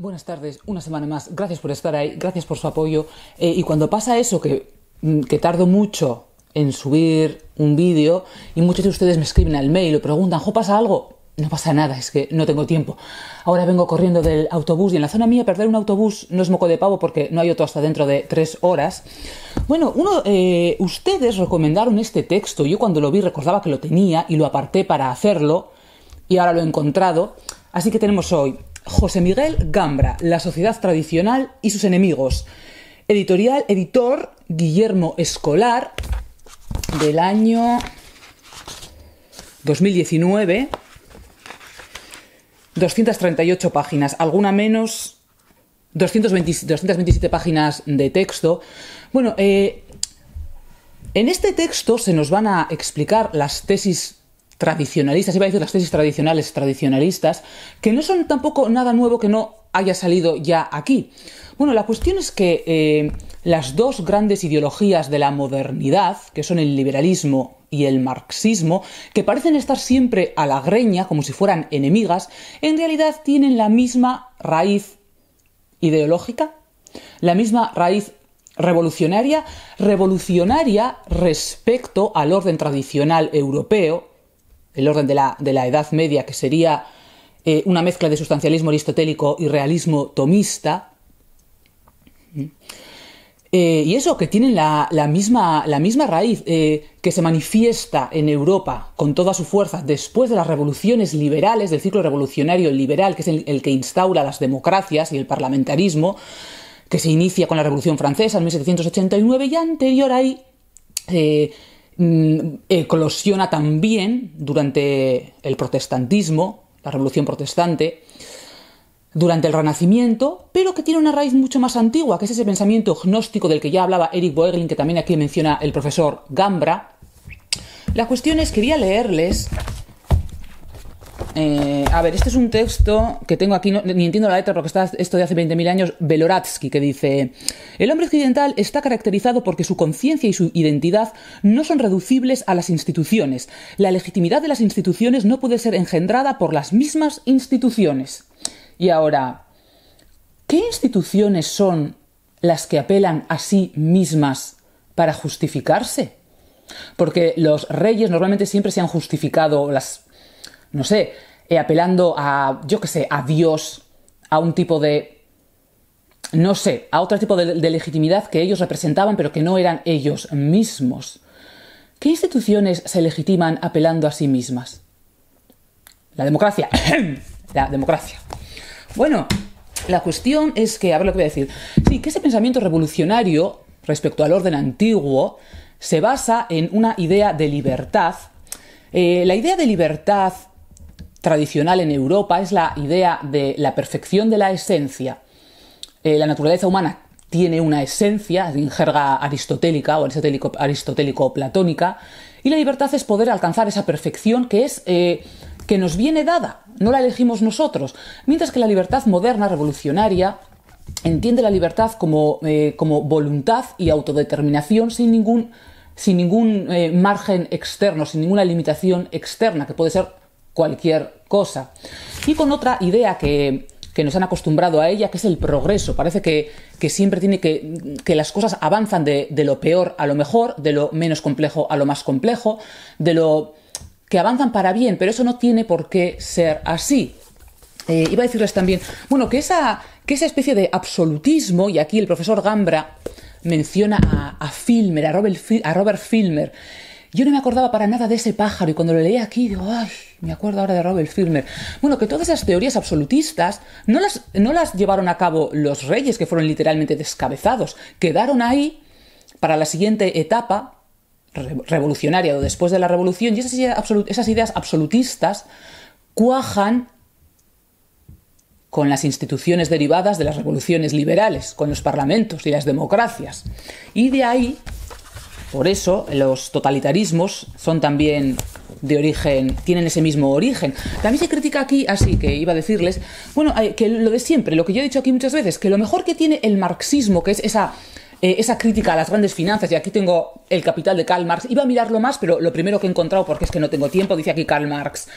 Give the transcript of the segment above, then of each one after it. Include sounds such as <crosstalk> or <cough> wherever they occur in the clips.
Buenas tardes, una semana más. Gracias por estar ahí, gracias por su apoyo. Eh, y cuando pasa eso, mm, que, tardo mucho en subir un vídeo y muchos de ustedes me escriben al mail o preguntan, ¿jo pasa algo? No pasa nada, es que no tengo tiempo. Ahora vengo corriendo del autobús y en la zona mía perder un autobús no es moco de pavo porque no hay otro hasta dentro de tres horas. Bueno, uno, eh, ustedes recomendaron este texto. Yo cuando lo vi recordaba que lo tenía y lo aparté para hacerlo y ahora lo he encontrado. Así que tenemos hoy José Miguel Gambra, La sociedad tradicional y sus enemigos. Editorial, editor Guillermo Escolar, del año 2019. 238 páginas, alguna menos 227 páginas de texto. Bueno, eh, en este texto se nos van a explicar las tesis tradicionalistas, iba a decir las tesis tradicionales tradicionalistas, que no son tampoco nada nuevo que no haya salido ya aquí. Bueno, la cuestión es que eh, las dos grandes ideologías de la modernidad, que son el liberalismo y el marxismo, que parecen estar siempre a la greña, como si fueran enemigas, en realidad tienen la misma raíz ideológica, la misma raíz revolucionaria, revolucionaria respecto al orden tradicional europeo, el orden de la, de la Edad Media, que sería eh, una mezcla de sustancialismo aristotélico y realismo tomista. Mm. Eh, y eso, que tienen la, misma, la misma, raíz eh, que se manifiesta en Europa con toda su fuerza después de las revoluciones liberales, del ciclo revolucionario liberal, que es el, que instaura las democracias y el parlamentarismo, que se inicia con la Revolución Francesa en 1789 y anterior hay Mm, eclosiona también durante el protestantismo, la revolución protestante, durante el Renacimiento, pero que tiene una raíz mucho más antigua, que es ese pensamiento gnóstico del que ya hablaba Eric Boeglin, que también aquí menciona el profesor Gambra. La cuestión es, quería leerles eh, a ver, este es un texto que tengo aquí, ni entiendo la letra porque está esto de hace 20.000 años, Beloratsky, que dice, el hombre occidental está caracterizado porque su conciencia y su identidad no son reducibles a las instituciones. La legitimidad de las instituciones no puede ser engendrada por las mismas instituciones. Y ahora, ¿qué instituciones son las que apelan a sí mismas para justificarse? Porque los reyes normalmente siempre se han justificado, las no sé, eh, apelando a, yo qué sé, a Dios, a un tipo de, no sé, a otro tipo de, legitimidad que ellos representaban pero que no eran ellos mismos. ¿Qué instituciones se legitiman apelando a sí mismas? La democracia. <coughs> la democracia. Bueno, la cuestión es que, a ver lo que voy a decir. Sí, que ese pensamiento revolucionario respecto al orden antiguo se basa en una idea de libertad. Eh, la idea de libertad tradicional en Europa es la idea de la perfección de la esencia. Eh, la naturaleza humana tiene una esencia, en jerga aristotélica o aristotélico-platónica, y la libertad es poder alcanzar esa perfección que es eh, que nos viene dada, no la elegimos nosotros. Mientras que la libertad moderna, revolucionaria, entiende la libertad como, eh, voluntad y autodeterminación sin ningún, sin ningún margen externo, sin ninguna limitación externa, que puede ser cualquier cosa. Y con otra idea que, que nos han acostumbrado a ella, que es el progreso. Parece que, siempre tiene que, que las cosas avanzan de, lo peor a lo mejor, de lo menos complejo a lo más complejo, de lo que avanzan para bien, pero eso no tiene por qué ser así. Eh, iba a decirles también, bueno, que esa, esa especie de absolutismo, y aquí el profesor Gambra menciona a, a Filmer, a Robert, a Robert Filmer, yo no me acordaba para nada de ese pájaro y cuando lo leí aquí digo, ay, me acuerdo ahora de Robert Filmer. Bueno, que todas esas teorías absolutistas no las, no las llevaron a cabo los reyes, que fueron literalmente descabezados. Quedaron ahí para la siguiente etapa revolucionaria o después de la revolución y esas ideas absolutistas cuajan con las instituciones derivadas de las revoluciones liberales, con los parlamentos y las democracias. Y de ahí por eso los totalitarismos son también de origen, tienen ese mismo origen. También se critica aquí, así que iba a decirles, bueno, que lo de siempre, lo que yo he dicho aquí muchas veces, que lo mejor que tiene el marxismo, que es esa eh, esa crítica a las grandes finanzas, y aquí tengo el capital de Karl Marx, iba a mirarlo más, pero lo primero que he encontrado, porque es que no tengo tiempo, dice aquí Karl Marx.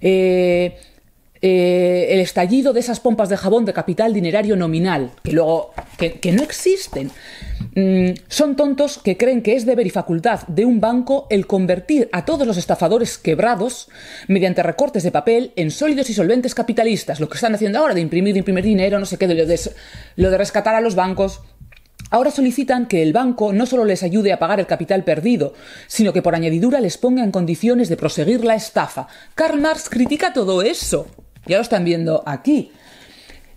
Eh, eh, el estallido de esas pompas de jabón de capital dinerario nominal, que luego, que no existen. Mm, son tontos que creen que es deber y facultad de un banco el convertir a todos los estafadores quebrados mediante recortes de papel en sólidos y solventes capitalistas. Lo que están haciendo ahora de imprimir, y imprimir dinero, no sé qué, lo, de, lo de rescatar a los bancos. Ahora solicitan que el banco no solo les ayude a pagar el capital perdido, sino que por añadidura les ponga en condiciones de proseguir la estafa. Karl Marx critica todo eso. Ya lo están viendo aquí.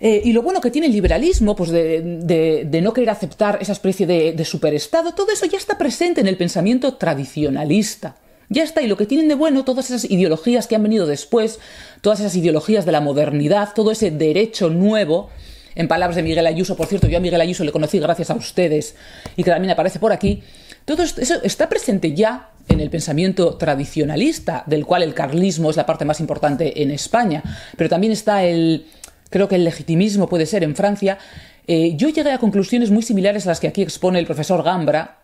Eh, y lo bueno que tiene el liberalismo, pues de, no querer aceptar esa especie de, de, superestado, todo eso ya está presente en el pensamiento tradicionalista. Ya está, y lo que tienen de bueno, todas esas ideologías que han venido después, todas esas ideologías de la modernidad, todo ese derecho nuevo, en palabras de Miguel Ayuso, por cierto, yo a Miguel Ayuso le conocí gracias a ustedes, y que también aparece por aquí, todo eso está presente ya en el pensamiento tradicionalista, del cual el carlismo es la parte más importante en España, pero también está el creo que el legitimismo puede ser en Francia, eh, yo llegué a conclusiones muy similares a las que aquí expone el profesor Gambra,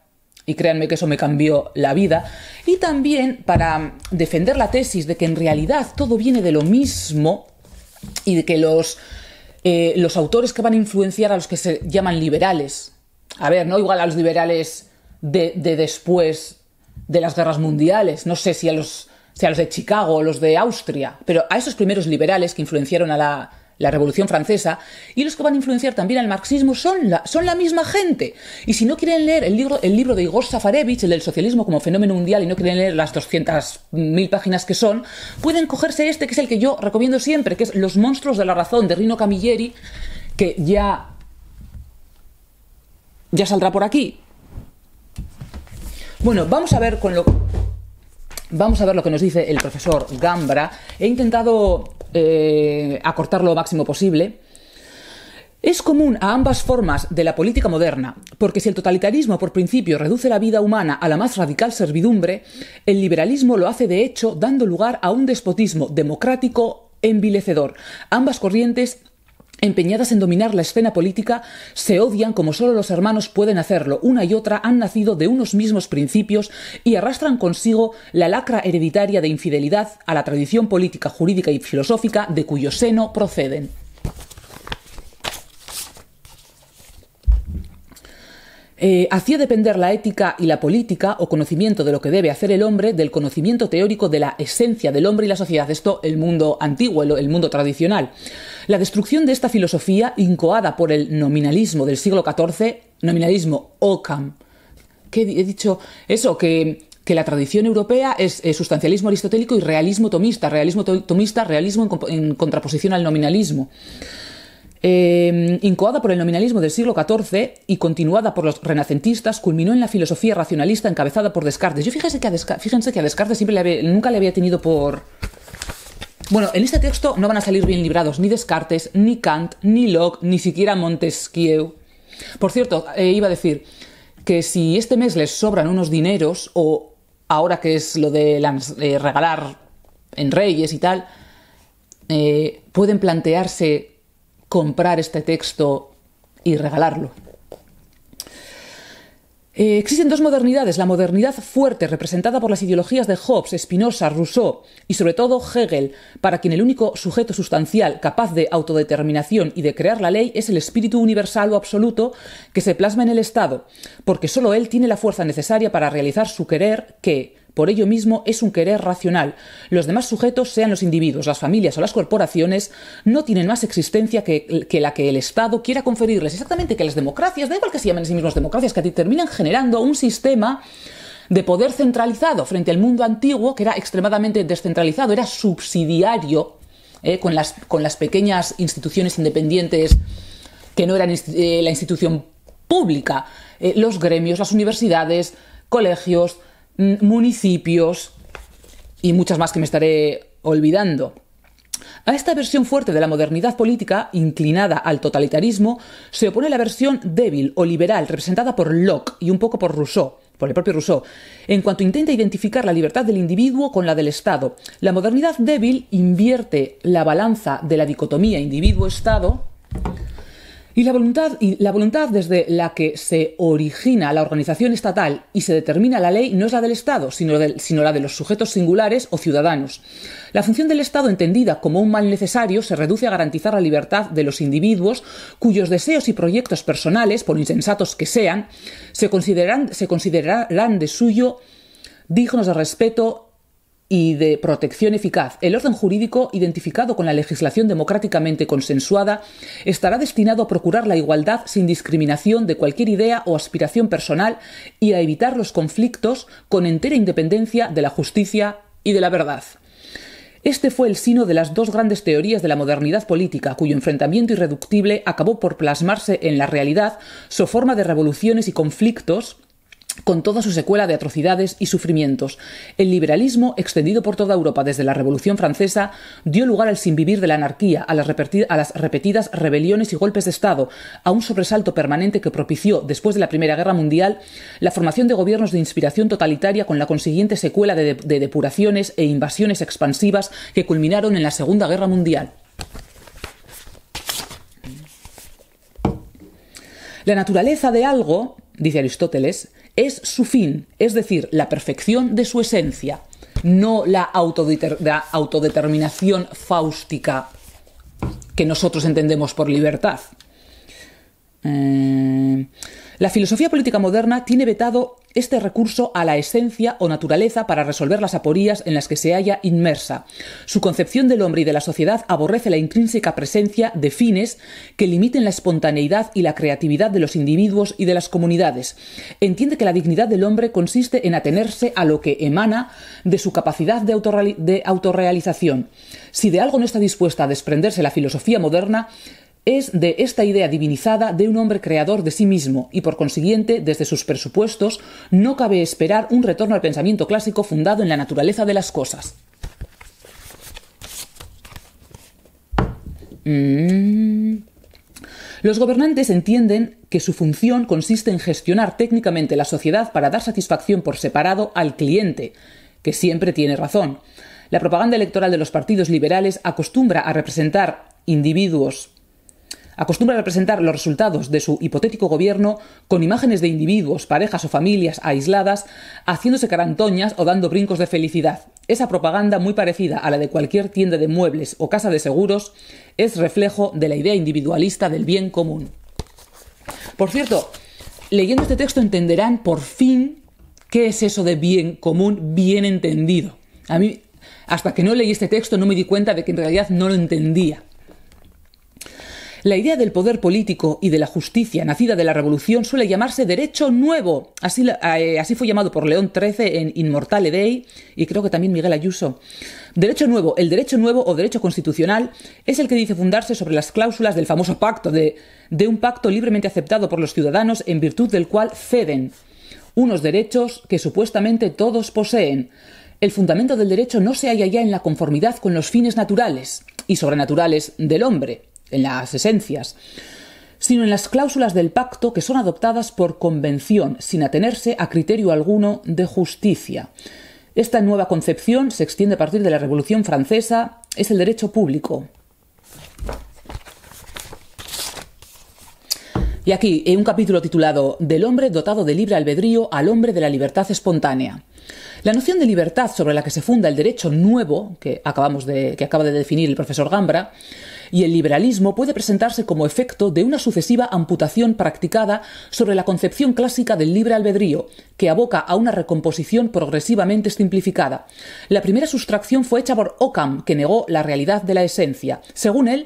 y créanme que eso me cambió la vida, y también para defender la tesis de que en realidad todo viene de lo mismo y de que los, eh, los autores que van a influenciar a los que se llaman liberales, a ver, no igual a los liberales de, de después de las guerras mundiales, no sé si a los, si a los de Chicago o los de Austria, pero a esos primeros liberales que influenciaron a la la Revolución Francesa, y los que van a influenciar también al marxismo son la, son la misma gente. Y si no quieren leer el libro, el libro de Igor Safarevich, el del socialismo como fenómeno mundial, y no quieren leer las 200.000 páginas que son, pueden cogerse este, que es el que yo recomiendo siempre, que es Los monstruos de la razón, de Rino Camilleri, que ya, ya saldrá por aquí. Bueno, vamos a ver con lo... Vamos a ver lo que nos dice el profesor Gambra. He intentado eh, acortar lo máximo posible, es común a ambas formas de la política moderna, porque si el totalitarismo por principio reduce la vida humana a la más radical servidumbre, el liberalismo lo hace de hecho dando lugar a un despotismo democrático envilecedor. Ambas corrientes empeñadas en dominar la escena política, se odian como solo los hermanos pueden hacerlo. Una y otra han nacido de unos mismos principios y arrastran consigo la lacra hereditaria de infidelidad a la tradición política, jurídica y filosófica de cuyo seno proceden. Eh, hacía depender la ética y la política o conocimiento de lo que debe hacer el hombre del conocimiento teórico de la esencia del hombre y la sociedad, esto el mundo antiguo, el, mundo tradicional. La destrucción de esta filosofía, incoada por el nominalismo del siglo XIV, nominalismo Occam, ¿Qué he dicho eso, que, la tradición europea es sustancialismo aristotélico y realismo tomista, realismo tomista, realismo en contraposición al nominalismo. Em, incoada por el nominalismo del siglo XIV y continuada por los renacentistas, culminó en la filosofía racionalista encabezada por Descartes. Yo fíjense que a, fíjense que Descartes siempre nunca le había tenido por... Bueno, en este texto no van a salir bien librados ni Descartes, ni Kant, ni Locke, ni siquiera Montesquieu. Por cierto, eh, iba a decir que si este mes les sobran unos dineros, o ahora que es lo de, eh, regalar en Reyes y tal, eh, pueden plantearse comprar este texto y regalarlo. Eh, existen dos modernidades, la modernidad fuerte representada por las ideologías de Hobbes, Spinoza, Rousseau y sobre todo Hegel, para quien el único sujeto sustancial capaz de autodeterminación y de crear la ley es el espíritu universal o absoluto que se plasma en el Estado, porque sólo él tiene la fuerza necesaria para realizar su querer que, por ello mismo es un querer racional. Los demás sujetos, sean los individuos, las familias o las corporaciones, no tienen más existencia que, la que el Estado quiera conferirles. Exactamente que las democracias, da igual que se llamen a sí mismos democracias, que terminan generando un sistema de poder centralizado frente al mundo antiguo, que era extremadamente descentralizado, era subsidiario eh, con, las, con, las, pequeñas instituciones independientes que no eran eh, la institución pública, eh, los gremios, las universidades, colegios, municipios y muchas más que me estaré olvidando. A esta versión fuerte de la modernidad política, inclinada al totalitarismo, se opone la versión débil o liberal representada por Locke y un poco por Rousseau, por el propio Rousseau, en cuanto intenta identificar la libertad del individuo con la del Estado. La modernidad débil invierte la balanza de la dicotomía individuo-Estado y la voluntad, y la voluntad desde la que se origina la organización estatal y se determina la ley no es la del Estado, sino, sino la de los sujetos singulares o ciudadanos. La función del Estado, entendida como un mal necesario, se reduce a garantizar la libertad de los individuos cuyos deseos y proyectos personales, por insensatos que sean, se considerarán, se considerarán de suyo dignos de respeto y de protección eficaz, el orden jurídico identificado con la legislación democráticamente consensuada estará destinado a procurar la igualdad sin discriminación de cualquier idea o aspiración personal y a evitar los conflictos con entera independencia de la justicia y de la verdad. Este fue el sino de las dos grandes teorías de la modernidad política, cuyo enfrentamiento irreductible acabó por plasmarse en la realidad, su forma de revoluciones y conflictos con toda su secuela de atrocidades y sufrimientos. El liberalismo, extendido por toda Europa desde la Revolución Francesa, dio lugar al sinvivir de la anarquía, a las, repetidas rebeliones y golpes de Estado, a un sobresalto permanente que propició, después de la Primera Guerra Mundial, la formación de gobiernos de inspiración totalitaria con la consiguiente secuela de, de depuraciones e invasiones expansivas que culminaron en la Segunda Guerra Mundial. La naturaleza de algo dice Aristóteles, es su fin, es decir, la perfección de su esencia, no la, autodeterminación fáustica que nosotros entendemos por libertad. Eh... La filosofía política moderna tiene vetado este recurso a la esencia o naturaleza para resolver las aporías en las que se halla inmersa. Su concepción del hombre y de la sociedad aborrece la intrínseca presencia de fines que limiten la espontaneidad y la creatividad de los individuos y de las comunidades. Entiende que la dignidad del hombre consiste en atenerse a lo que emana de su capacidad de, autorrealización. Si de algo no está dispuesta a desprenderse la filosofía moderna, es de esta idea divinizada de un hombre creador de sí mismo, y por consiguiente, desde sus presupuestos, no cabe esperar un retorno al pensamiento clásico fundado en la naturaleza de las cosas. Mm. Los gobernantes entienden que su función consiste en gestionar técnicamente la sociedad para dar satisfacción por separado al cliente, que siempre tiene razón. La propaganda electoral de los partidos liberales acostumbra a representar individuos acostumbra a representar los resultados de su hipotético gobierno con imágenes de individuos, parejas o familias aisladas haciéndose carantoñas o dando brincos de felicidad. Esa propaganda, muy parecida a la de cualquier tienda de muebles o casa de seguros, es reflejo de la idea individualista del bien común. Por cierto, leyendo este texto entenderán por fin qué es eso de bien común bien entendido. A mí, hasta que no leí este texto, no me di cuenta de que en realidad no lo entendía. La idea del poder político y de la justicia nacida de la revolución suele llamarse derecho nuevo. Así, eh, así fue llamado por León XIII en Inmortale Dei y creo que también Miguel Ayuso. Derecho nuevo. El derecho nuevo o derecho constitucional es el que dice fundarse sobre las cláusulas del famoso pacto, de, de un pacto libremente aceptado por los ciudadanos en virtud del cual ceden unos derechos que supuestamente todos poseen. El fundamento del derecho no se halla ya en la conformidad con los fines naturales y sobrenaturales del hombre, en las esencias, sino en las cláusulas del pacto que son adoptadas por convención, sin atenerse a criterio alguno de justicia. Esta nueva concepción se extiende a partir de la Revolución Francesa, es el derecho público. Y aquí, en un capítulo titulado Del hombre dotado de libre albedrío al hombre de la libertad espontánea. La noción de libertad sobre la que se funda el derecho nuevo que, acabamos de, que acaba de definir el profesor Gambra y el liberalismo puede presentarse como efecto de una sucesiva amputación practicada sobre la concepción clásica del libre albedrío, que aboca a una recomposición progresivamente simplificada. La primera sustracción fue hecha por Occam, que negó la realidad de la esencia. Según él,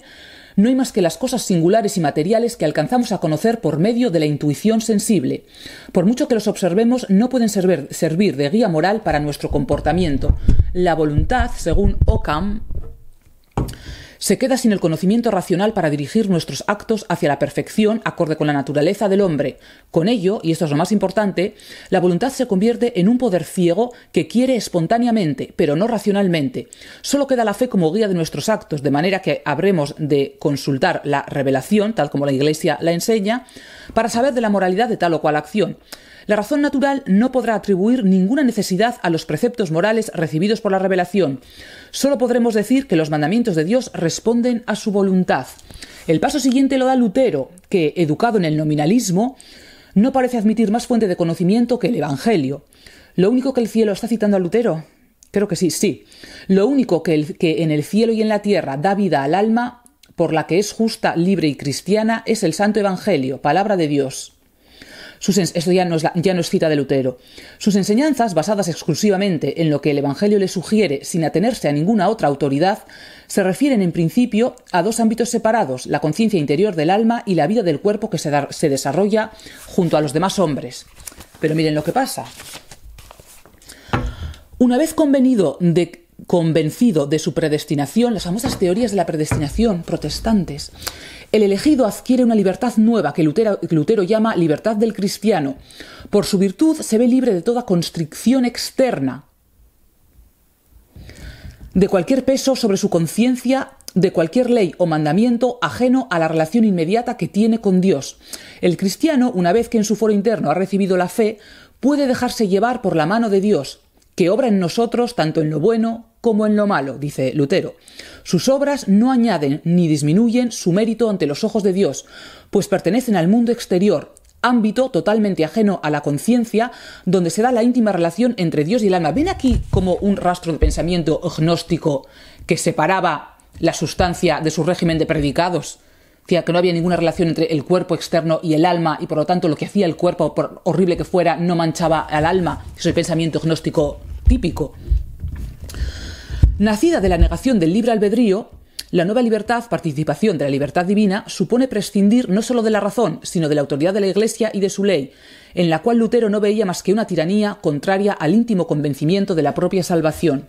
no hay más que las cosas singulares y materiales que alcanzamos a conocer por medio de la intuición sensible. Por mucho que los observemos, no pueden servir, de guía moral para nuestro comportamiento. La voluntad, según Ockham, se queda sin el conocimiento racional para dirigir nuestros actos hacia la perfección acorde con la naturaleza del hombre. Con ello, y esto es lo más importante, la voluntad se convierte en un poder ciego que quiere espontáneamente, pero no racionalmente. Solo queda la fe como guía de nuestros actos, de manera que habremos de consultar la revelación, tal como la Iglesia la enseña, para saber de la moralidad de tal o cual acción. La razón natural no podrá atribuir ninguna necesidad a los preceptos morales recibidos por la revelación. Solo podremos decir que los mandamientos de Dios responden a su voluntad. El paso siguiente lo da Lutero, que, educado en el nominalismo, no parece admitir más fuente de conocimiento que el Evangelio. Lo único que el cielo está citando a Lutero. Creo que sí, sí. Lo único que, el, que en el cielo y en la tierra da vida al alma por la que es justa, libre y cristiana es el Santo Evangelio, palabra de Dios esto ya no, es cita de Lutero. Sus enseñanzas, basadas exclusivamente en lo que el Evangelio le sugiere sin atenerse a ninguna otra autoridad, se refieren en principio a dos ámbitos separados, la conciencia interior del alma y la vida del cuerpo que se, desarrolla junto a los demás hombres. Pero miren lo que pasa. Una vez convenido convencido de su predestinación, las famosas teorías de la predestinación protestantes el elegido adquiere una libertad nueva que Lutero, llama libertad del cristiano. Por su virtud se ve libre de toda constricción externa, de cualquier peso sobre su conciencia, de cualquier ley o mandamiento ajeno a la relación inmediata que tiene con Dios. El cristiano, una vez que en su foro interno ha recibido la fe, puede dejarse llevar por la mano de Dios, que obra en nosotros tanto en lo bueno como en lo malo, dice Lutero. Sus obras no añaden ni disminuyen su mérito ante los ojos de Dios, pues pertenecen al mundo exterior, ámbito totalmente ajeno a la conciencia, donde se da la íntima relación entre Dios y el alma. Ven aquí como un rastro de pensamiento gnóstico que separaba la sustancia de su régimen de predicados que no había ninguna relación entre el cuerpo externo y el alma, y por lo tanto lo que hacía el cuerpo, por horrible que fuera, no manchaba al alma. Eso Es el pensamiento gnóstico típico. Nacida de la negación del libre albedrío, la nueva libertad, participación de la libertad divina, supone prescindir no sólo de la razón, sino de la autoridad de la Iglesia y de su ley, en la cual Lutero no veía más que una tiranía contraria al íntimo convencimiento de la propia salvación.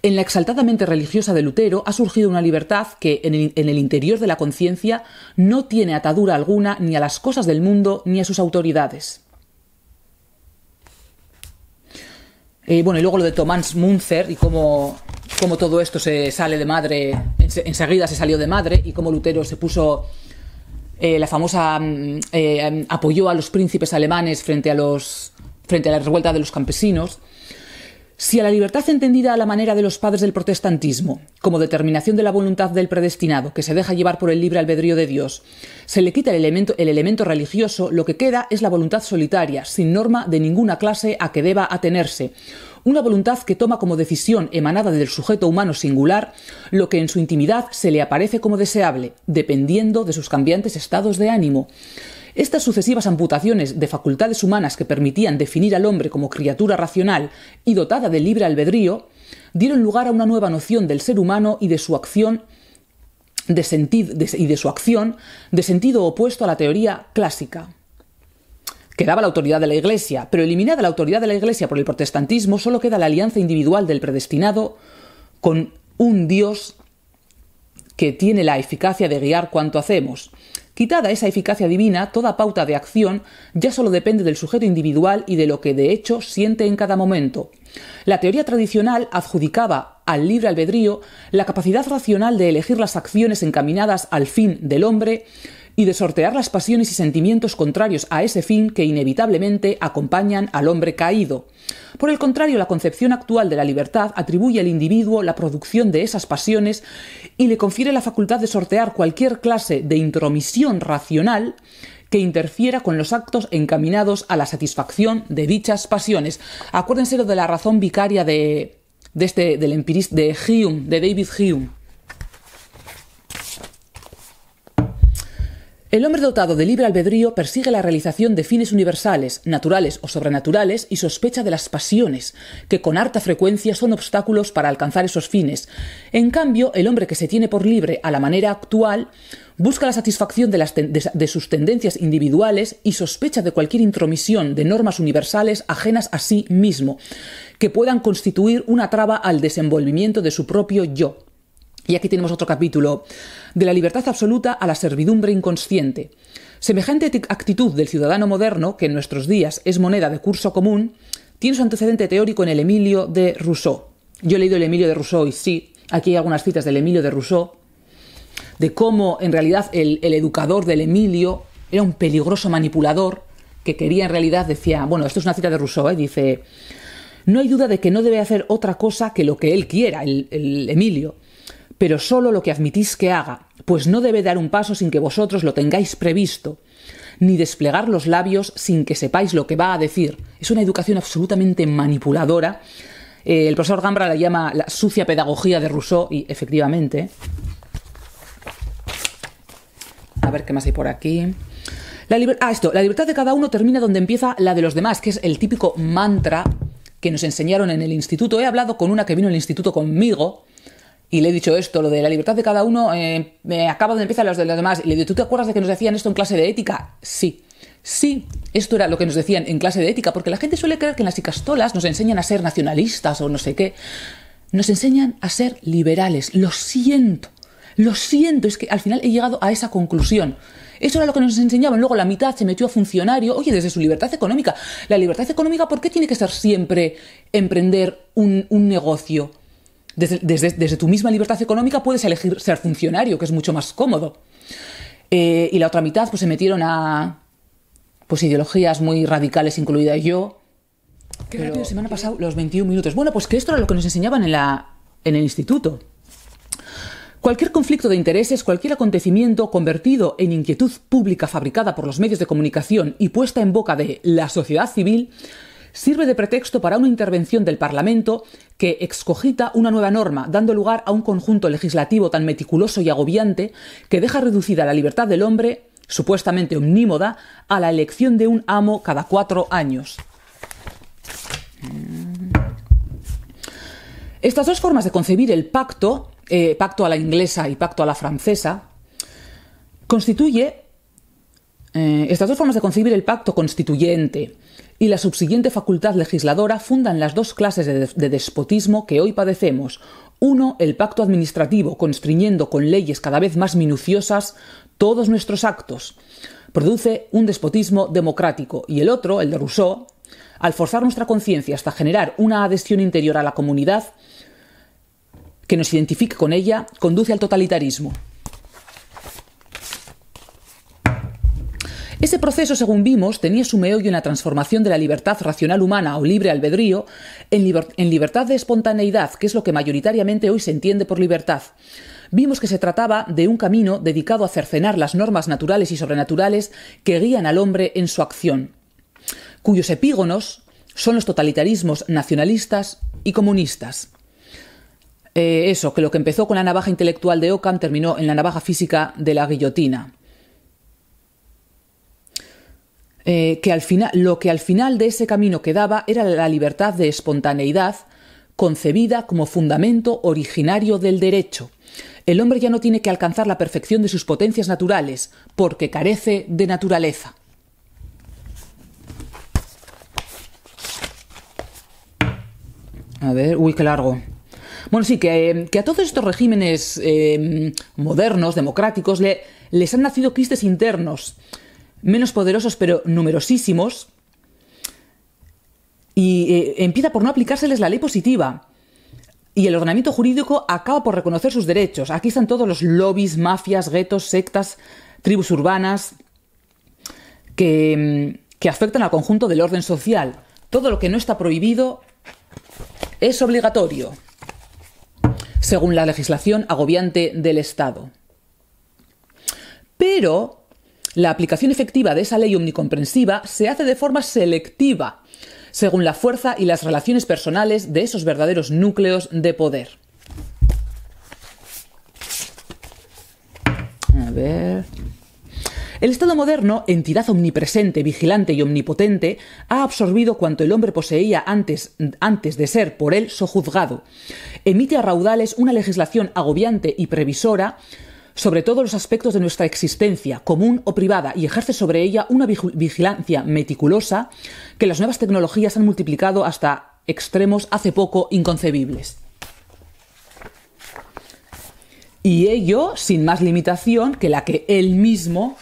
En la exaltadamente religiosa de Lutero ha surgido una libertad que, en el interior de la conciencia, no tiene atadura alguna ni a las cosas del mundo ni a sus autoridades. Eh, bueno, y luego lo de Tomás Munzer y cómo, todo esto se sale de madre, enseguida se salió de madre y cómo Lutero se puso, eh, la famosa, mm, eh, apoyó a los príncipes alemanes frente a, los, frente a la revuelta de los campesinos. Si a la libertad entendida a la manera de los padres del protestantismo, como determinación de la voluntad del predestinado, que se deja llevar por el libre albedrío de Dios, se le quita el elemento, religioso, lo que queda es la voluntad solitaria, sin norma de ninguna clase a que deba atenerse, una voluntad que toma como decisión emanada del sujeto humano singular lo que en su intimidad se le aparece como deseable, dependiendo de sus cambiantes estados de ánimo. Estas sucesivas amputaciones de facultades humanas que permitían definir al hombre como criatura racional y dotada de libre albedrío dieron lugar a una nueva noción del ser humano y de su acción de sentido, y de su acción de sentido opuesto a la teoría clásica. Quedaba la autoridad de la Iglesia, pero eliminada la autoridad de la Iglesia por el protestantismo, solo queda la alianza individual del predestinado con un Dios que tiene la eficacia de guiar cuanto hacemos. Quitada esa eficacia divina, toda pauta de acción ya solo depende del sujeto individual y de lo que de hecho siente en cada momento. La teoría tradicional adjudicaba al libre albedrío la capacidad racional de elegir las acciones encaminadas al fin del hombre y de sortear las pasiones y sentimientos contrarios a ese fin que inevitablemente acompañan al hombre caído. Por el contrario, la concepción actual de la libertad atribuye al individuo la producción de esas pasiones y le confiere la facultad de sortear cualquier clase de intromisión racional que interfiera con los actos encaminados a la satisfacción de dichas pasiones. Acuérdense lo de la razón vicaria de, este, del empirista, de Hume, de David Hume. El hombre dotado de libre albedrío persigue la realización de fines universales, naturales o sobrenaturales y sospecha de las pasiones, que con harta frecuencia son obstáculos para alcanzar esos fines. En cambio, el hombre que se tiene por libre a la manera actual busca la satisfacción de, sus tendencias individuales y sospecha de cualquier intromisión de normas universales ajenas a sí mismo, que puedan constituir una traba al desenvolvimiento de su propio yo. Y aquí tenemos otro capítulo, de la libertad absoluta a la servidumbre inconsciente. Semejante actitud del ciudadano moderno, que en nuestros días es moneda de curso común, tiene su antecedente teórico en el Emilio de Rousseau. Yo he leído el Emilio de Rousseau y sí, aquí hay algunas citas del Emilio de Rousseau, de cómo en realidad el, educador del Emilio era un peligroso manipulador que quería en realidad, decía, bueno, esto es una cita de Rousseau, y ¿eh? dice, no hay duda de que no debe hacer otra cosa que lo que él quiera, el Emilio pero solo lo que admitís que haga, pues no debe dar un paso sin que vosotros lo tengáis previsto, ni desplegar los labios sin que sepáis lo que va a decir. Es una educación absolutamente manipuladora. Eh, el profesor Gambra la llama la sucia pedagogía de Rousseau, y efectivamente. A ver qué más hay por aquí. ah, esto, la libertad de cada uno termina donde empieza la de los demás, que es el típico mantra que nos enseñaron en el instituto. He hablado con una que vino al instituto conmigo, y le he dicho esto, lo de la libertad de cada uno, eh, me acaba de empezar los de los demás. Y le digo, ¿tú te acuerdas de que nos decían esto en clase de ética? Sí. Sí, esto era lo que nos decían en clase de ética, porque la gente suele creer que en las icastolas nos enseñan a ser nacionalistas o no sé qué. Nos enseñan a ser liberales. Lo siento, lo siento, es que al final he llegado a esa conclusión. Eso era lo que nos enseñaban. Luego la mitad se metió a funcionario. Oye, desde su libertad económica. La libertad económica, ¿por qué tiene que ser siempre emprender un negocio? Desde, tu misma libertad económica puedes elegir ser funcionario, que es mucho más cómodo. Eh, y la otra mitad pues se metieron a pues ideologías muy radicales, incluida yo. Qué Pero, rápido se me han pasado los 21 minutos. Bueno, pues que esto era lo que nos enseñaban en, la, en el instituto. Cualquier conflicto de intereses, cualquier acontecimiento convertido en inquietud pública fabricada por los medios de comunicación y puesta en boca de la sociedad civil, sirve de pretexto para una intervención del Parlamento que excogita una nueva norma, dando lugar a un conjunto legislativo tan meticuloso y agobiante que deja reducida la libertad del hombre, supuestamente omnímoda, a la elección de un amo cada cuatro años. Estas dos formas de concebir el pacto, eh, pacto a la inglesa y pacto a la francesa, constituye eh, estas dos formas de concebir el pacto constituyente y la subsiguiente facultad legisladora fundan las dos clases de, despotismo que hoy padecemos. Uno, el pacto administrativo, constriñendo con leyes cada vez más minuciosas todos nuestros actos. Produce un despotismo democrático. Y el otro, el de Rousseau, al forzar nuestra conciencia hasta generar una adhesión interior a la comunidad que nos identifique con ella, conduce al totalitarismo. Ese proceso, según vimos, tenía su meollo en la transformación de la libertad racional humana o libre albedrío en, libertad de espontaneidad, que es lo que mayoritariamente hoy se entiende por libertad vimos que se trataba de un camino dedicado a cercenar las normas naturales y sobrenaturales que guían al hombre en su acción, cuyos epígonos son los totalitarismos nacionalistas y comunistas. Eh, eso, que lo que empezó con la navaja intelectual de Ockham terminó en la navaja física de la guillotina. Eh, que al final, lo que al final de ese camino quedaba era la libertad de espontaneidad, concebida como fundamento originario del derecho. El hombre ya no tiene que alcanzar la perfección de sus potencias naturales, porque carece de naturaleza. A ver, uy, qué largo. Bueno, sí, que, eh, a todos estos regímenes eh, modernos, democráticos, les han nacido quistes internos menos poderosos pero numerosísimos, y eh, empieza por no aplicárseles la ley positiva. Y el ordenamiento jurídico acaba por reconocer sus derechos. Aquí están todos los lobbies, mafias, guetos, sectas, tribus urbanas, que mm, afectan al conjunto del orden social. Todo lo que no está prohibido es obligatorio, según la legislación agobiante del Estado. Pero la aplicación efectiva de esa ley omnicomprensiva se hace de forma selectiva, según la fuerza y las relaciones personales de esos verdaderos núcleos de poder. A ver. El Estado moderno, entidad omnipresente, vigilante y omnipotente, ha absorbido cuanto el hombre poseía antes, antes de ser por él sojuzgado. Emite a raudales una legislación agobiante y previsora sobre todos los aspectos de nuestra existencia, común o privada, y ejerce sobre ella una vigilancia meticulosa que las nuevas tecnologías han multiplicado hasta extremos hace poco inconcebibles. Y ello sin más limitación que la que él mismo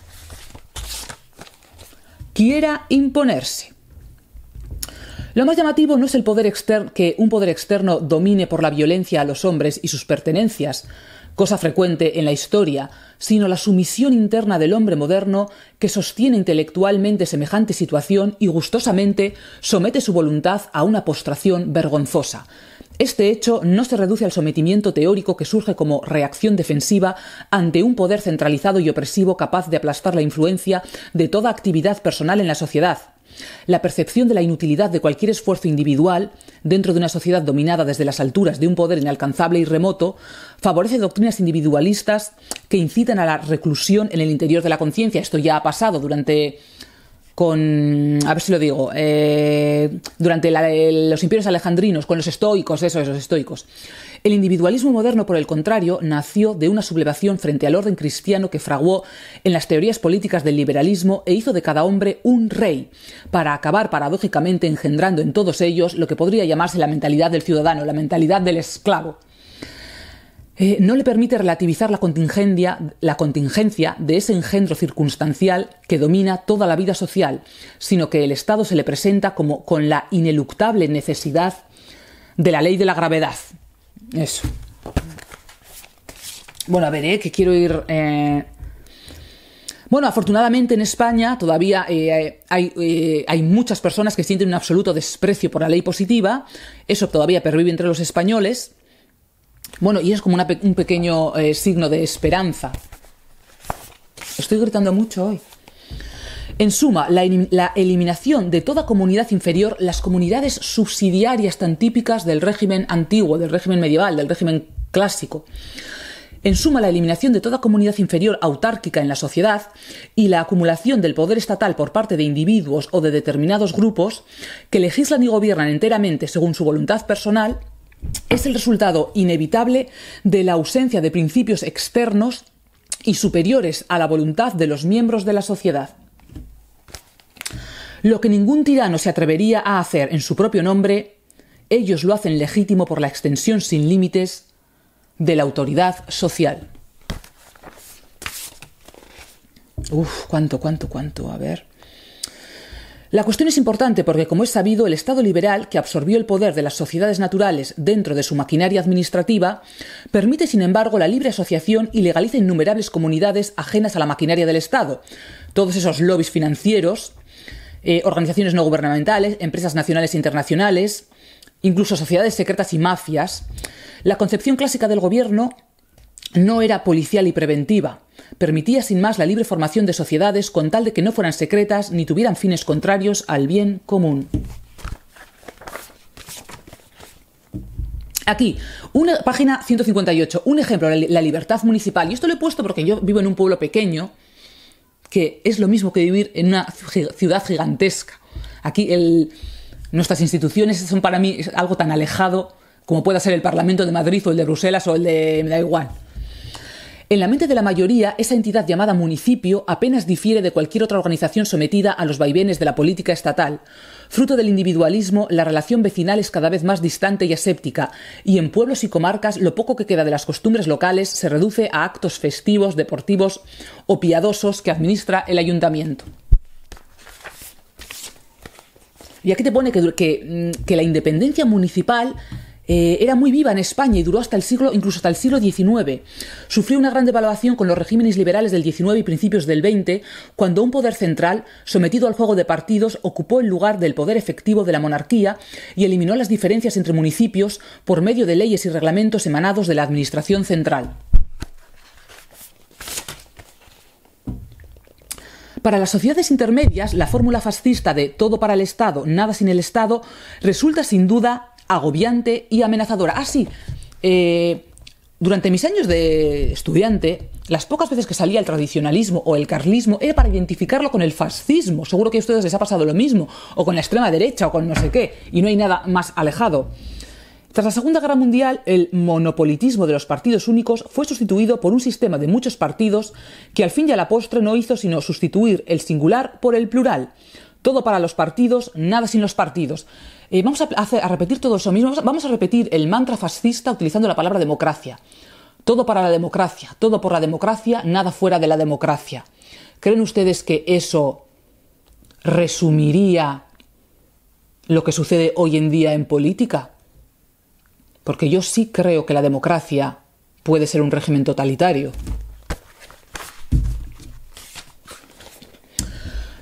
quiera imponerse. Lo más llamativo no es el poder externo que un poder externo domine por la violencia a los hombres y sus pertenencias, cosa frecuente en la historia, sino la sumisión interna del hombre moderno que sostiene intelectualmente semejante situación y gustosamente somete su voluntad a una postración vergonzosa. Este hecho no se reduce al sometimiento teórico que surge como reacción defensiva ante un poder centralizado y opresivo capaz de aplastar la influencia de toda actividad personal en la sociedad, la percepción de la inutilidad de cualquier esfuerzo individual dentro de una sociedad dominada desde las alturas de un poder inalcanzable y remoto favorece doctrinas individualistas que incitan a la reclusión en el interior de la conciencia. Esto ya ha pasado durante con, a ver si lo digo, eh, durante los imperios alejandrinos, con los estoicos, eso, esos estoicos. El individualismo moderno, por el contrario, nació de una sublevación frente al orden cristiano que fraguó en las teorías políticas del liberalismo e hizo de cada hombre un rey, para acabar paradójicamente engendrando en todos ellos lo que podría llamarse la mentalidad del ciudadano, la mentalidad del esclavo. Eh, no le permite relativizar la contingencia, la contingencia de ese engendro circunstancial que domina toda la vida social, sino que el Estado se le presenta como con la ineluctable necesidad de la ley de la gravedad. Eso. Bueno, a ver, eh, que quiero ir... Eh, bueno, afortunadamente en España todavía eh, hay, hay, muchas personas que sienten un absoluto desprecio por la ley positiva. Eso todavía pervive entre los españoles. Bueno, y es como un pequeño eh, signo de esperanza. Estoy gritando mucho hoy. En suma, la, eliminación de toda comunidad inferior, las comunidades subsidiarias tan típicas del régimen antiguo, del régimen medieval, del régimen clásico. En suma, la eliminación de toda comunidad inferior autárquica en la sociedad y la acumulación del poder estatal por parte de individuos o de determinados grupos que legislan y gobiernan enteramente según su voluntad personal es el resultado inevitable de la ausencia de principios externos y superiores a la voluntad de los miembros de la sociedad. Lo que ningún tirano se atrevería a hacer en su propio nombre, ellos lo hacen legítimo por la extensión sin límites de la autoridad social. Uf, cuánto, cuánto, cuánto. A ver. La cuestión es importante porque, como es sabido, el Estado liberal, que absorbió el poder de las sociedades naturales dentro de su maquinaria administrativa, permite, sin embargo, la libre asociación y legaliza innumerables comunidades ajenas a la maquinaria del Estado. Todos esos lobbies financieros, eh, organizaciones no gubernamentales, empresas nacionales e internacionales, incluso sociedades secretas y mafias. La concepción clásica del gobierno no era policial y preventiva. Permitía sin más la libre formación de sociedades con tal de que no fueran secretas ni tuvieran fines contrarios al bien común. Aquí, una página 158, un ejemplo, la, libertad municipal. Y esto lo he puesto porque yo vivo en un pueblo pequeño, que es lo mismo que vivir en una ciudad gigantesca. Aquí nuestras instituciones son para mí algo tan alejado como pueda ser el Parlamento de Madrid o el de Bruselas o el de... me da igual. En la mente de la mayoría, esa entidad llamada municipio apenas difiere de cualquier otra organización sometida a los vaivenes de la política estatal. Fruto del individualismo, la relación vecinal es cada vez más distante y aséptica, y en pueblos y comarcas lo poco que queda de las costumbres locales se reduce a actos festivos, deportivos o piadosos que administra el ayuntamiento. Y aquí te pone que, que mm, la independencia municipal eh, era muy viva en España y duró hasta el siglo, incluso hasta el siglo XIX. Sufrió una gran devaluación con los regímenes liberales del XIX y principios del XX, cuando un poder central, sometido al juego de partidos, ocupó el lugar del poder efectivo de la monarquía y eliminó las diferencias entre municipios por medio de leyes y reglamentos emanados de la Administración central. Para las sociedades intermedias, la fórmula fascista de todo para el Estado, nada sin el Estado, resulta sin duda agobiante y amenazadora. Así, ah, eh, durante mis años de estudiante, las pocas veces que salía el tradicionalismo o el carlismo era para identificarlo con el fascismo. Seguro que a ustedes les ha pasado lo mismo, o con la extrema derecha, o con no sé qué, y no hay nada más alejado. Tras la Segunda Guerra Mundial, el monopolitismo de los partidos únicos fue sustituido por un sistema de muchos partidos que al fin y a la postre no hizo sino sustituir el singular por el plural. Todo para los partidos, nada sin los partidos. Eh, vamos a, a, repetir todo eso mismo. Vamos a repetir el mantra fascista utilizando la palabra democracia. Todo para la democracia, todo por la democracia, nada fuera de la democracia. ¿Creen ustedes que eso resumiría lo que sucede hoy en día en política? Porque yo sí creo que la democracia puede ser un régimen totalitario.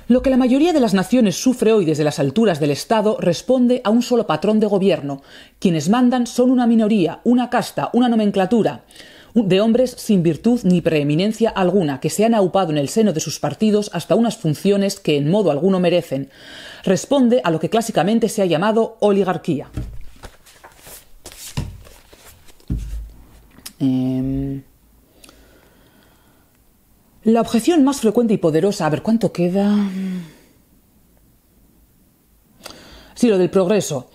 Lo que la mayoría de las naciones sufre hoy desde las alturas del Estado responde a un solo patrón de gobierno. Quienes mandan son una minoría, una casta, una nomenclatura de hombres sin virtud ni preeminencia alguna, que se han aupado en el seno de sus partidos hasta unas funciones que en modo alguno merecen. Responde a lo que clásicamente se ha llamado oligarquía. Em, la objeción más frecuente y poderosa, a ver cuánto queda. Sí, lo del progreso.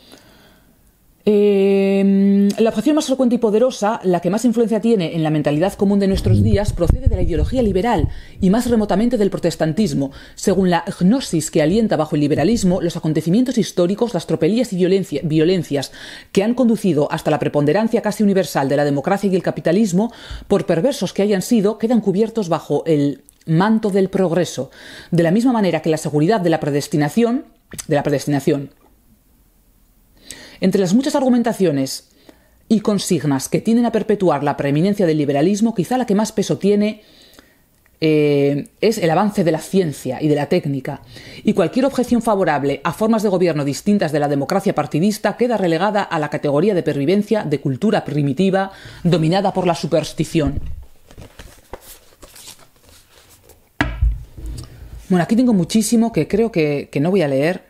Eh, la objeción más frecuente y poderosa, la que más influencia tiene en la mentalidad común de nuestros días, procede de la ideología liberal y más remotamente del protestantismo, según la gnosis que alienta bajo el liberalismo los acontecimientos históricos, las tropelías y violencias que han conducido hasta la preponderancia casi universal de la democracia y el capitalismo, por perversos que hayan sido, quedan cubiertos bajo el manto del progreso, de la misma manera que la seguridad de la predestinación, de la predestinación entre las muchas argumentaciones y consignas que tienden a perpetuar la preeminencia del liberalismo, quizá la que más peso tiene eh, es el avance de la ciencia y de la técnica, y cualquier objeción favorable a formas de gobierno distintas de la democracia partidista queda relegada a la categoría de pervivencia de cultura primitiva dominada por la superstición. Bueno, aquí tengo muchísimo que creo que, que no voy a leer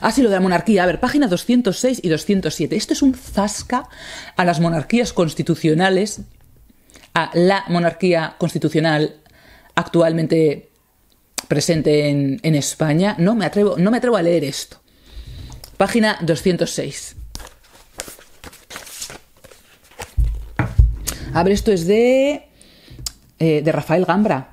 Ah, sí, lo de la monarquía. A ver, página 206 y 207. Esto es un zasca a las monarquías constitucionales, a la monarquía constitucional actualmente presente en, España. No me, atrevo, no me atrevo a leer esto. Página 206. A ver, esto es de, eh, de Rafael Gambra.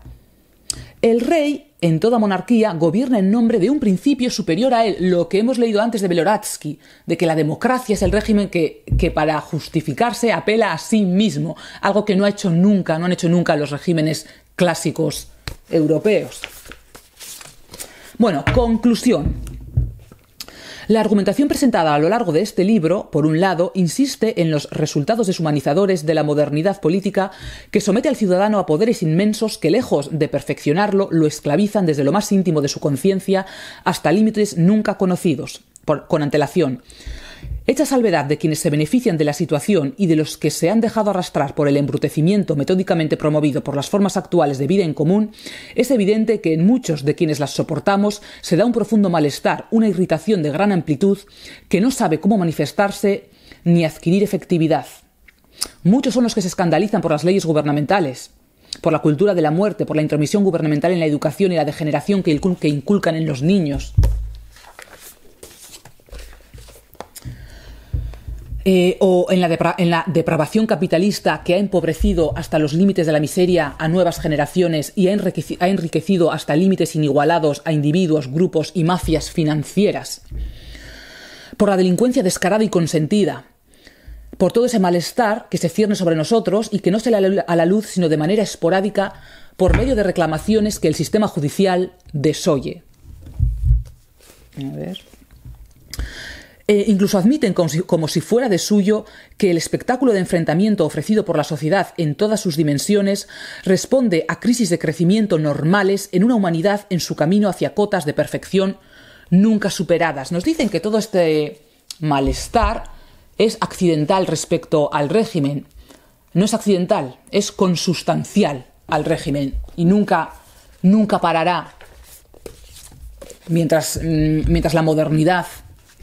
El rey en toda monarquía gobierna en nombre de un principio superior a él, lo que hemos leído antes de Beloratsky, de que la democracia es el régimen que, que para justificarse apela a sí mismo, algo que no ha hecho nunca, no han hecho nunca los regímenes clásicos europeos. Bueno, conclusión. La argumentación presentada a lo largo de este libro, por un lado, insiste en los resultados deshumanizadores de la modernidad política que somete al ciudadano a poderes inmensos que, lejos de perfeccionarlo, lo esclavizan desde lo más íntimo de su conciencia hasta límites nunca conocidos, con antelación. Hecha salvedad de quienes se benefician de la situación y de los que se han dejado arrastrar por el embrutecimiento metódicamente promovido por las formas actuales de vida en común, es evidente que en muchos de quienes las soportamos se da un profundo malestar, una irritación de gran amplitud que no sabe cómo manifestarse ni adquirir efectividad. Muchos son los que se escandalizan por las leyes gubernamentales, por la cultura de la muerte, por la intromisión gubernamental en la educación y la degeneración que inculcan en los niños. Eh, o en la, depravación capitalista que ha empobrecido hasta los límites de la miseria a nuevas generaciones y ha enriquecido, hasta límites inigualados a individuos, grupos y mafias financieras, por la delincuencia descarada y consentida, por todo ese malestar que se cierne sobre nosotros y que no sale a la luz sino de manera esporádica por medio de reclamaciones que el sistema judicial desoye. A ver. Eh, incluso admiten como si, fuera de suyo que el espectáculo de enfrentamiento ofrecido por la sociedad en todas sus dimensiones responde a crisis de crecimiento normales en una humanidad en su camino hacia cotas de perfección nunca superadas. Nos dicen que todo este malestar es accidental respecto al régimen. No es accidental, es consustancial al régimen y nunca, nunca parará mientras, mm, mientras la modernidad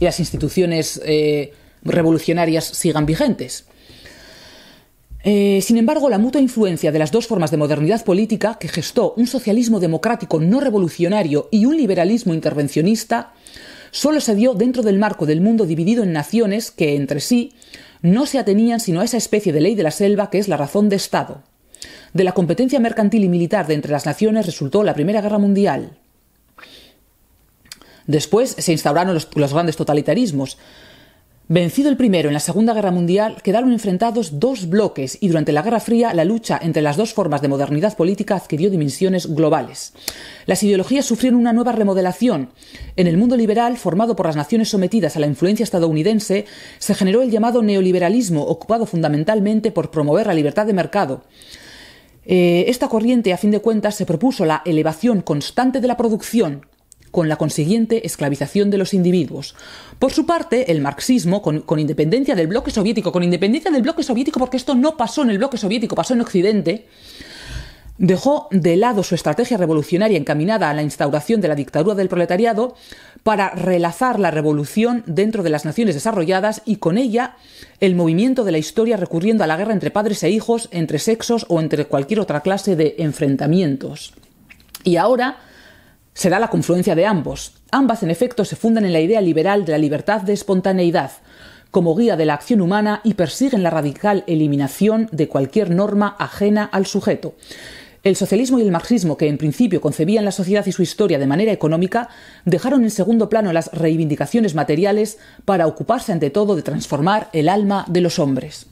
las instituciones eh, revolucionarias sigan vigentes. Eh, sin embargo, la mutua influencia de las dos formas de modernidad política, que gestó un socialismo democrático no revolucionario y un liberalismo intervencionista, solo se dio dentro del marco del mundo dividido en naciones que entre sí no se atenían sino a esa especie de ley de la selva que es la razón de Estado. De la competencia mercantil y militar de entre las naciones resultó la Primera Guerra Mundial. Después se instauraron los, grandes totalitarismos. Vencido el primero en la Segunda Guerra Mundial, quedaron enfrentados dos bloques y durante la Guerra Fría la lucha entre las dos formas de modernidad política adquirió dimensiones globales. Las ideologías sufrieron una nueva remodelación. En el mundo liberal, formado por las naciones sometidas a la influencia estadounidense, se generó el llamado neoliberalismo, ocupado fundamentalmente por promover la libertad de mercado. Eh, esta corriente, a fin de cuentas, se propuso la elevación constante de la producción con la consiguiente esclavización de los individuos. Por su parte, el marxismo, con, independencia del bloque soviético, con independencia del bloque soviético, porque esto no pasó en el bloque soviético, pasó en Occidente, dejó de lado su estrategia revolucionaria encaminada a la instauración de la dictadura del proletariado para relazar la revolución dentro de las naciones desarrolladas y con ella el movimiento de la historia recurriendo a la guerra entre padres e hijos, entre sexos o entre cualquier otra clase de enfrentamientos. Y ahora, se da la confluencia de ambos. Ambas, en efecto, se fundan en la idea liberal de la libertad de espontaneidad, como guía de la acción humana y persiguen la radical eliminación de cualquier norma ajena al sujeto. El socialismo y el marxismo, que en principio concebían la sociedad y su historia de manera económica, dejaron en segundo plano las reivindicaciones materiales para ocuparse ante todo de transformar el alma de los hombres.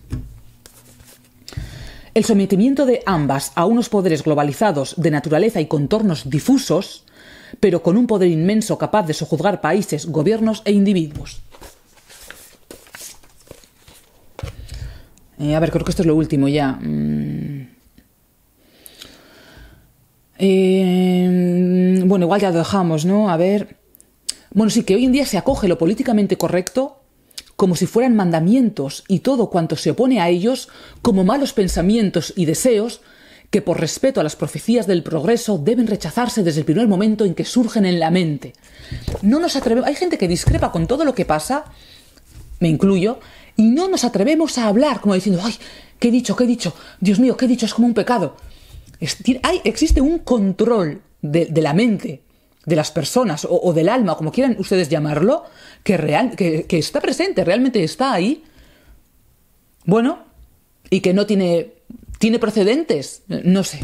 El sometimiento de ambas a unos poderes globalizados de naturaleza y contornos difusos pero con un poder inmenso capaz de sojuzgar países, gobiernos e individuos. Eh, a ver, creo que esto es lo último ya. Mm. Eh, bueno, igual ya lo dejamos, ¿no? A ver. Bueno, sí, que hoy en día se acoge lo políticamente correcto como si fueran mandamientos y todo cuanto se opone a ellos como malos pensamientos y deseos que por respeto a las profecías del progreso deben rechazarse desde el primer momento en que surgen en la mente. No nos atrevemos, hay gente que discrepa con todo lo que pasa, me incluyo, y no nos atrevemos a hablar como diciendo, ay, ¿qué he dicho? ¿Qué he dicho? Dios mío, ¿qué he dicho? Es como un pecado. hay, existe un control de, la mente, de las personas o, del alma, como quieran ustedes llamarlo, que, que está presente, realmente está ahí. Bueno, y que no tiene tiene precedentes. No sé.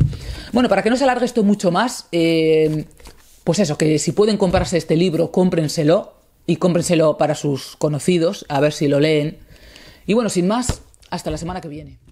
Bueno, para que no se alargue esto mucho más, eh, pues eso, que si pueden comprarse este libro, cómprenselo y cómprenselo para sus conocidos, a ver si lo leen. Y bueno, sin más, hasta la semana que viene.